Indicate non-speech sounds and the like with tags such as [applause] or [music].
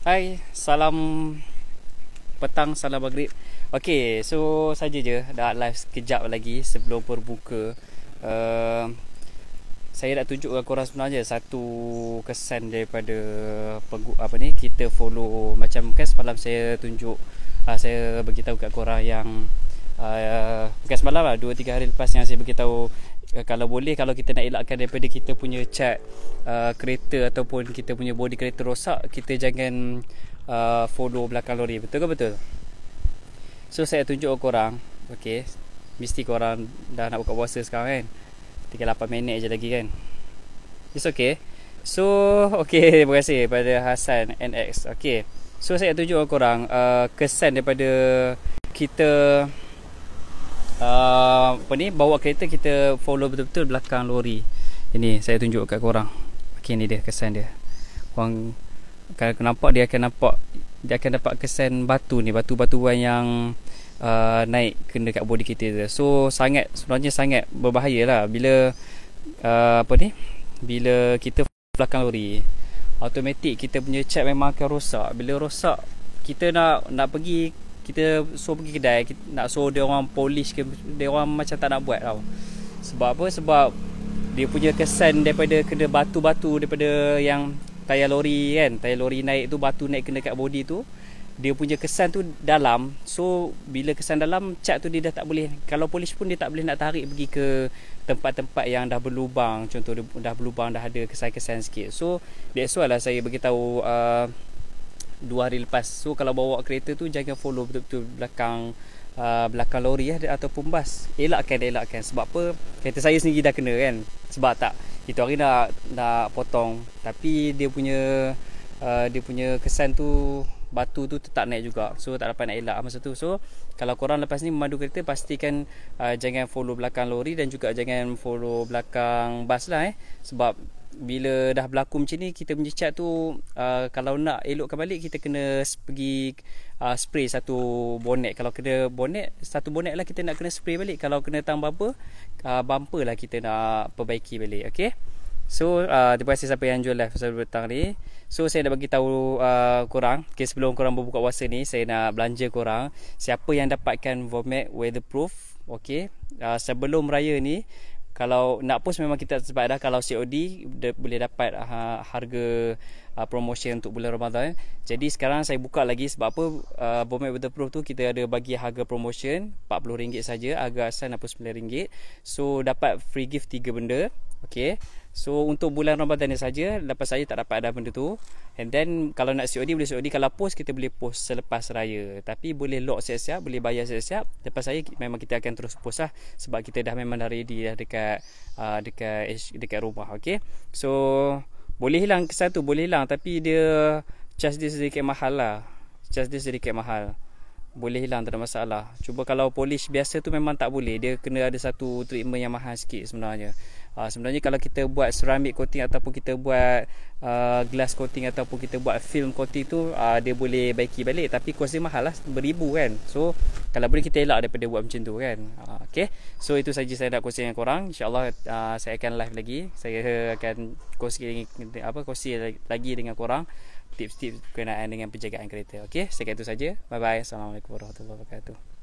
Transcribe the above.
Hai, salam petang, salam maghrib. Okay, so saja je dah live sekejap lagi sebelum berbuka. Uh, saya nak tunjuk kepada korang sebenarnya satu kesan daripada pegu, apa ni kita follow macam kan semalam saya tunjuk uh, saya beritahu kat korang yang uh, ah, bukan semalam lah 2-3 hari lepas yang saya beritahu Eh, kalau boleh kalau kita nak elakkan daripada kita punya cat uh, kereta ataupun kita punya body kereta rosak kita jangan uh, follow belakang lori betul ke betul so saya tunjuk korang okey mesti korang dah nak buka puasa sekarang kan tinggal 8 minit je lagi kan it's okay so okey [laughs] terima kasih pada Hasan NX okey so saya tunjuk korang uh, kesan daripada kita Ah, apa ni bawa kereta kita follow betul-betul belakang lori. Ini saya tunjuk kat korang. Okey ni dia kesan dia. Korang kalau nampak dia akan nampak dia akan dapat kesan batu ni, batu-batuan yang uh, naik kena dekat body kita tu. So sangat sebenarnya sangat berbahayalah bila uh, apa ni? Bila kita belakang lori. Automatik kita punya cap memang akan rosak. Bila rosak kita nak nak pergi kita so pergi kedai kita nak so dia orang polish ke dia orang macam tak nak buat tau sebab apa sebab dia punya kesan daripada kena batu-batu daripada yang tayar lori kan tayar lori naik tu batu naik kena kat body tu dia punya kesan tu dalam so bila kesan dalam cat tu dia dah tak boleh kalau polis pun dia tak boleh nak tarik pergi ke tempat-tempat yang dah berlubang contoh dah berlubang dah ada kesan-kesan sikit so that's why lah saya beritahu uh, dua hari lepas so kalau bawa kereta tu jangan follow betul-betul belakang uh, belakang lori eh, ataupun bas elakkan elakkan sebab apa kereta saya sendiri dah kena kan sebab tak itu hari nak nak potong tapi dia punya uh, dia punya kesan tu batu tu tetap naik juga so tak dapat nak elak masa tu so kalau korang lepas ni memandu kereta pastikan uh, jangan follow belakang lori dan juga jangan follow belakang bas lah eh sebab bila dah berlaku macam ni kita mencecat tu uh, kalau nak elokkan balik kita kena pergi uh, spray satu bonet kalau kena bonet satu bonet lah kita nak kena spray balik kalau kena tambah apa uh, bumper lah kita nak perbaiki balik okey so uh, terima kasih siapa yang jual live pasal petang ni so saya nak bagi tahu uh, korang okay, sebelum korang berbuka puasa ni saya nak belanja korang siapa yang dapatkan Vomac weatherproof Okay, uh, sebelum raya ni kalau nak post memang kita tak sempat dah kalau COD de, boleh dapat uh, harga uh, promotion untuk bulan Ramadan. Eh. Jadi sekarang saya buka lagi sebab apa uh, Bomek Waterproof tu kita ada bagi harga promotion RM40 saja harga asal RM69. So dapat free gift tiga benda. Okay. So untuk bulan Ramadan ni saja lepas saya tak dapat ada benda tu. And then kalau nak COD boleh COD kalau post kita boleh post selepas raya. Tapi boleh lock siap-siap, boleh bayar siap-siap. Lepas saya memang kita akan terus post lah sebab kita dah memang dah ready dah dekat uh, dekat dekat rumah. Okay. So boleh hilang ke satu Boleh hilang Tapi dia Charge dia sedikit mahal lah Charge dia sedikit mahal Boleh hilang Tak ada masalah Cuba kalau polish biasa tu Memang tak boleh Dia kena ada satu Treatment yang mahal sikit sebenarnya Uh, sebenarnya kalau kita buat ceramic coating ataupun kita buat uh, glass coating ataupun kita buat film coating tu uh, dia boleh baiki balik tapi kos dia mahal lah beribu kan. So kalau boleh kita elak daripada buat macam tu kan. Uh, okay. So itu saja saya nak kongsi dengan korang. InsyaAllah uh, saya akan live lagi. Saya akan kongsi lagi, apa, kongsi lagi dengan korang tips-tips kenaan dengan penjagaan kereta. Okay. Sekian itu saja. Bye-bye. Assalamualaikum warahmatullahi wabarakatuh.